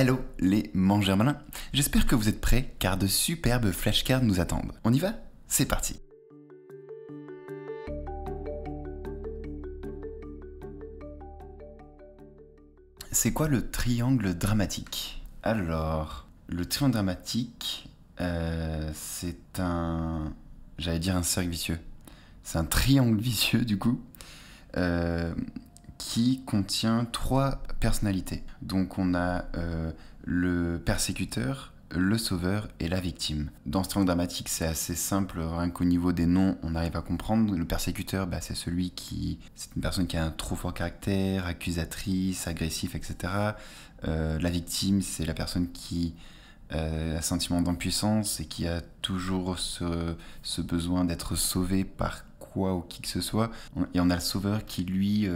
Hello les mangeurs malins J'espère que vous êtes prêts car de superbes flashcards nous attendent. On y va C'est parti C'est quoi le triangle dramatique Alors, le triangle dramatique, euh, c'est un... J'allais dire un cercle vicieux. C'est un triangle vicieux du coup. Euh, qui contient trois personnalités. Donc on a euh, le persécuteur, le sauveur et la victime. Dans ce triangle dramatique, c'est assez simple, rien qu'au niveau des noms, on arrive à comprendre. Le persécuteur, bah, c'est celui qui. C'est une personne qui a un trop fort caractère, accusatrice, agressif, etc. Euh, la victime, c'est la personne qui euh, a un sentiment d'impuissance et qui a toujours ce, besoin d'être sauvé par quoi ou qui que ce soit. Et on a le sauveur qui, lui,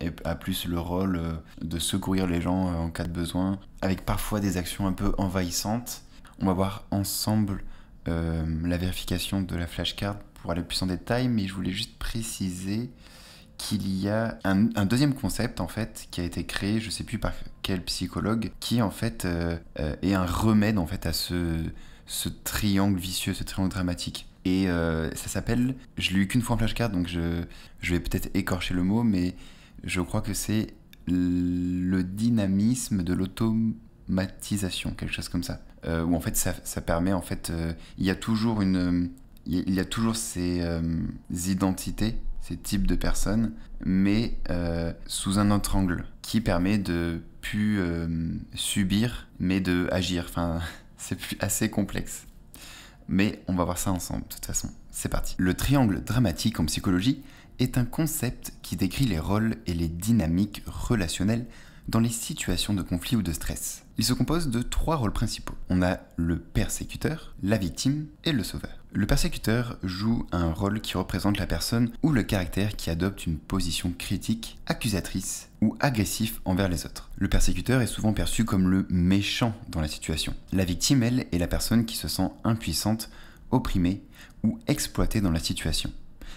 et a plus le rôle euh, de secourir les gens euh, en cas de besoin, avec parfois des actions un peu envahissantes. On va voir ensemble euh, la vérification de la flashcard pour aller plus en détail, mais je voulais juste préciser qu'il y a un, deuxième concept en fait qui a été créé, je sais plus par quel psychologue, qui en fait est un remède en fait à ce, ce triangle vicieux, ce triangle dramatique. Et ça s'appelle, je l'ai eu qu'une fois en flashcard, donc je, je vais peut-être écorcher le mot, mais je crois que c'est le dynamisme de l'automatisation, quelque chose comme ça. Euh, où en fait ça, permet, en fait, euh, il y a toujours une... Il y a toujours ces euh, identités, ces types de personnes, mais sous un autre angle, qui permet de plus subir, mais de agir. Enfin, c'est assez complexe. Mais on va voir ça ensemble, de toute façon. C'est parti. Le triangle dramatique en psychologie, est un concept qui décrit les rôles et les dynamiques relationnelles dans les situations de conflit ou de stress. Il se compose de trois rôles principaux. On a le persécuteur, la victime et le sauveur. Le persécuteur joue un rôle qui représente la personne ou le caractère qui adopte une position critique, accusatrice ou agressive envers les autres. Le persécuteur est souvent perçu comme le méchant dans la situation. La victime, elle, est la personne qui se sent impuissante, opprimée ou exploitée dans la situation.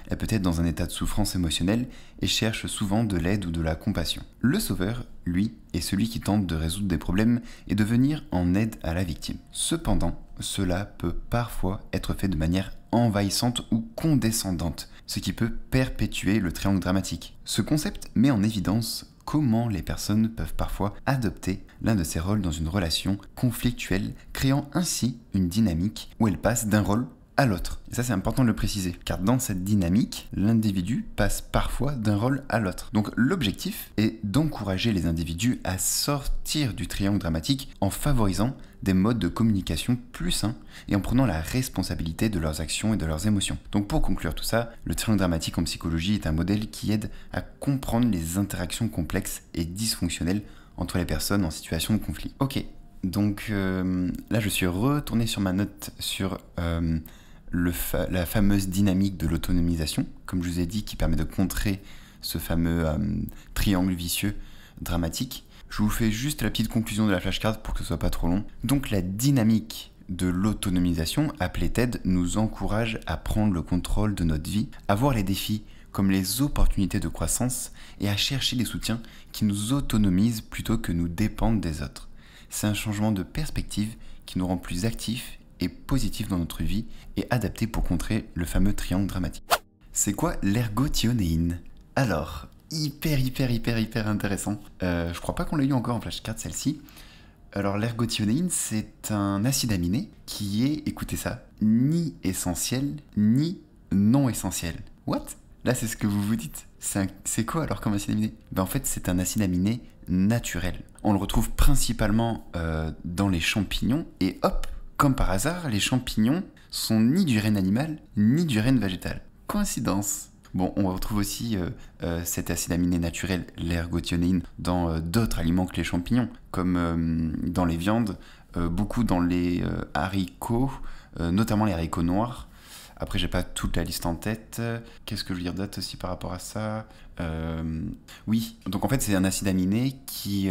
Elle peut-être dans un état de souffrance émotionnelle et cherche souvent de l'aide ou de la compassion. Le sauveur, lui, est celui qui tente de résoudre des problèmes et de venir en aide à la victime. Cependant, cela peut parfois être fait de manière envahissante ou condescendante, ce qui peut perpétuer le triangle dramatique. Ce concept met en évidence comment les personnes peuvent parfois adopter l'un de ces rôles dans une relation conflictuelle, créant ainsi une dynamique où elles passent d'un rôle à l'autre. Et ça, c'est important de le préciser, car dans cette dynamique, l'individu passe parfois d'un rôle à l'autre. Donc l'objectif est d'encourager les individus à sortir du triangle dramatique en favorisant des modes de communication plus sains et en prenant la responsabilité de leurs actions et de leurs émotions. Donc pour conclure tout ça, le triangle dramatique en psychologie est un modèle qui aide à comprendre les interactions complexes et dysfonctionnelles entre les personnes en situation de conflit. Ok, donc euh, là je suis retourné sur ma note sur... Euh, la fameuse dynamique de l'autonomisation, comme je vous ai dit, qui permet de contrer ce fameux euh, triangle vicieux dramatique. Je vous fais juste la petite conclusion de la flashcard pour que ce soit pas trop long. Donc la dynamique de l'autonomisation, appelée TED, nous encourage à prendre le contrôle de notre vie, à voir les défis comme les opportunités de croissance et à chercher des soutiens qui nous autonomisent plutôt que nous dépendent des autres. C'est un changement de perspective qui nous rend plus actifs et positif dans notre vie et adapté pour contrer le fameux triangle dramatique. C'est quoi l'ergothionéine Alors, hyper, hyper, hyper, hyper intéressant. Euh, je crois pas qu'on l'ait eu encore en flashcard celle-ci. Alors, l'ergothionéine, c'est un acide aminé qui est, écoutez ça, ni essentiel, ni non essentiel. What Là, c'est ce que vous vous dites. C'est quoi alors comme acide aminé ben, En fait, c'est un acide aminé naturel. On le retrouve principalement euh, dans les champignons et hop, comme par hasard, les champignons sont ni du règne animal, ni du règne végétal. Coïncidence Bon, on retrouve aussi euh, euh, cet acide aminé naturel, l'ergothionine, dans euh, d'autres aliments que les champignons, comme dans les viandes, beaucoup dans les haricots, notamment les haricots noirs. Après, j'ai pas toute la liste en tête. Qu'est-ce que je veux dire d'autre aussi par rapport à ça Oui, donc en fait, c'est un acide aminé qui,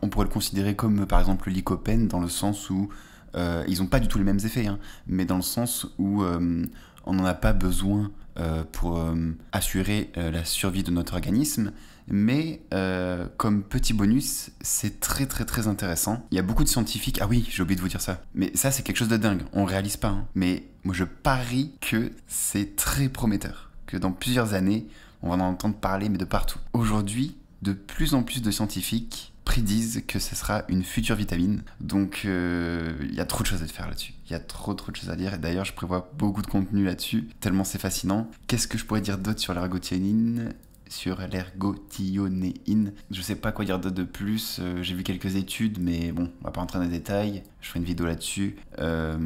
on pourrait le considérer comme par exemple le lycopène, dans le sens où euh, ils n'ont pas du tout les mêmes effets, hein, mais dans le sens où euh, on n'en a pas besoin euh, pour assurer la survie de notre organisme, mais comme petit bonus, c'est très très très intéressant. Il y a beaucoup de scientifiques, ah oui, j'ai oublié de vous dire ça, mais ça c'est quelque chose de dingue, on réalise pas, hein. mais moi je parie que c'est très prometteur, que dans plusieurs années, on va en entendre parler, mais de partout. Aujourd'hui, de plus en plus de scientifiques prédisent que ce sera une future vitamine. Donc euh, il y a trop de choses à faire là-dessus. Il y a trop trop de choses à dire et d'ailleurs je prévois beaucoup de contenu là-dessus, tellement c'est fascinant. Qu'est-ce que je pourrais dire d'autre sur l'ergotianine sur l'ergothionéine. Je ne sais pas quoi dire de plus, euh, j'ai vu quelques études, mais bon, on va pas rentrer dans les détails, je ferai une vidéo là-dessus. Euh,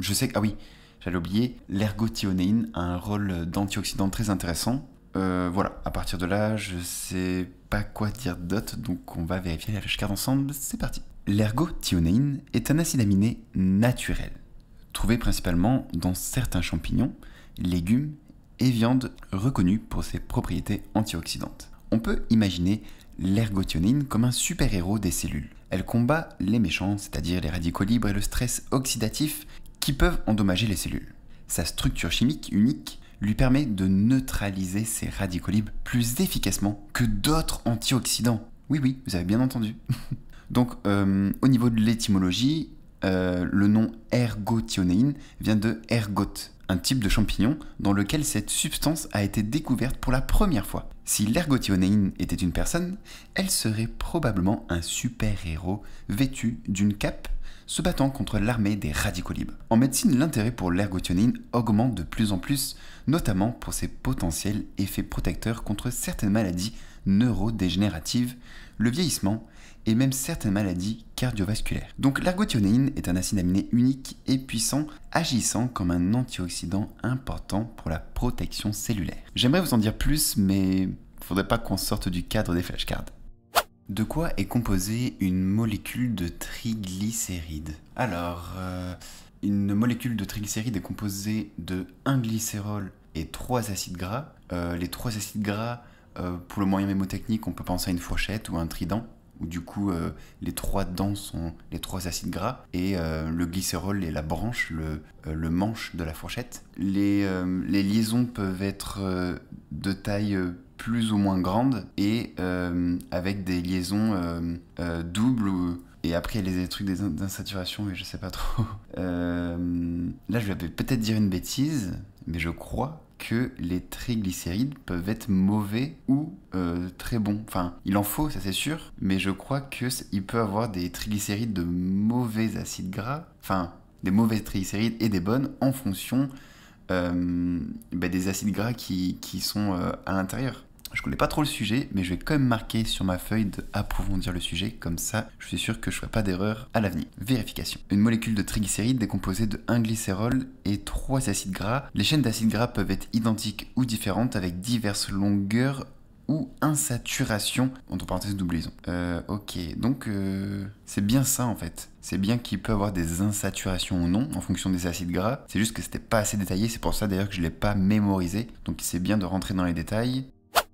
je sais que, ah oui, j'allais oublier, l'ergothionéine a un rôle d'antioxydant très intéressant, euh, voilà, à partir de là, je sais pas quoi dire d'autre, donc on va vérifier la flashcard ensemble, c'est parti. L'ergothionéine est un acide aminé naturel, trouvé principalement dans certains champignons, légumes et viandes reconnus pour ses propriétés antioxydantes. On peut imaginer l'ergothionine comme un super-héros des cellules. Elle combat les méchants, c'est-à-dire les radicaux libres et le stress oxydatif qui peuvent endommager les cellules. Sa structure chimique unique lui permet de neutraliser ces radicaux libres plus efficacement que d'autres antioxydants. Oui, oui, vous avez bien entendu. Donc, euh, au niveau de l'étymologie, euh, le nom ergothionéine vient de ergote un type de champignon dans lequel cette substance a été découverte pour la première fois. Si l'ergothionéine était une personne, elle serait probablement un super-héros vêtu d'une cape se battant contre l'armée des radicaux En médecine, l'intérêt pour l'ergothionéine augmente de plus en plus, notamment pour ses potentiels effets protecteurs contre certaines maladies neurodégénératives, le vieillissement et même certaines maladies cardiovasculaires. Donc l'ergothionine est un acide aminé unique et puissant, agissant comme un antioxydant important pour la protection cellulaire. J'aimerais vous en dire plus, mais faudrait pas qu'on sorte du cadre des flashcards. De quoi est composée une molécule de triglycéride Alors, euh, une molécule de triglycéride est composée de 1 glycérol et 3 acides gras. Euh, les 3 acides gras, euh, pour le moyen mémotechnique, on peut penser à une fourchette ou un trident où du coup euh, les trois dents sont les trois acides gras et euh, le glycérol est la branche, le, euh, le manche de la fourchette. Les, les liaisons peuvent être de taille plus ou moins grande et avec des liaisons doubles et après, il y a les trucs d'insaturation, mais je sais pas trop. là, je vais peut-être dire une bêtise, mais je crois que les triglycérides peuvent être mauvais ou euh, très bons. Enfin, il en faut, ça c'est sûr, mais je crois qu'il peut avoir des triglycérides de mauvais acides gras, enfin, des mauvais triglycérides et des bonnes en fonction euh, ben, des acides gras qui, sont euh, à l'intérieur. Je connais pas trop le sujet, mais je vais quand même marquer sur ma feuille d'approfondir le sujet, comme ça je suis sûr que je ferai pas d'erreur à l'avenir. Vérification. Une molécule de triglycéride est composée de 1 glycérol et trois acides gras. Les chaînes d'acides gras peuvent être identiques ou différentes avec diverses longueurs ou insaturation, entre parenthèses double Euh, ok, donc euh, c'est bien ça en fait. C'est bien qu'il peut avoir des insaturations ou non en fonction des acides gras. C'est juste que c'était pas assez détaillé, c'est pour ça d'ailleurs que je l'ai pas mémorisé. Donc c'est bien de rentrer dans les détails